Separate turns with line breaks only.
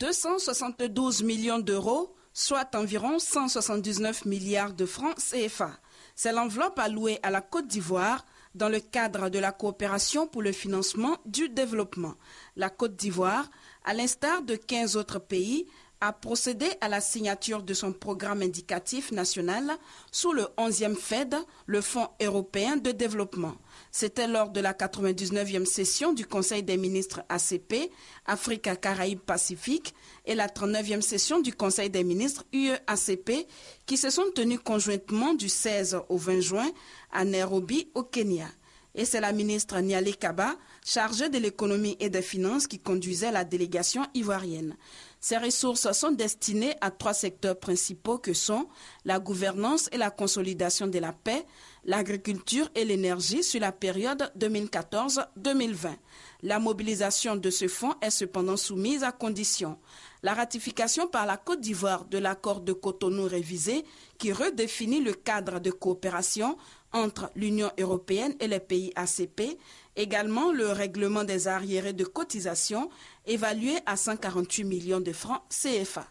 272 millions d'euros, soit environ 179 milliards de francs CFA. C'est l'enveloppe allouée à la Côte d'Ivoire dans le cadre de la coopération pour le financement du développement. La Côte d'Ivoire, à l'instar de 15 autres pays, a procédé à la signature de son programme indicatif national sous le 11e FED, le Fonds européen de développement. C'était lors de la 99e session du Conseil des ministres ACP, Africa Caraïbes Pacifique, et la 39e session du Conseil des ministres UE-ACP, qui se sont tenues conjointement du 16 au 20 juin à Nairobi, au Kenya et c'est la ministre Niali Kaba, chargée de l'économie et des finances, qui conduisait la délégation ivoirienne. Ces ressources sont destinées à trois secteurs principaux que sont la gouvernance et la consolidation de la paix, l'agriculture et l'énergie sur la période 2014-2020. La mobilisation de ce fonds est cependant soumise à condition. La ratification par la Côte d'Ivoire de l'accord de Cotonou révisé qui redéfinit le cadre de coopération entre l'Union européenne et les pays ACP Également, le règlement des arriérés de cotisation évalué à 148 millions de francs CFA.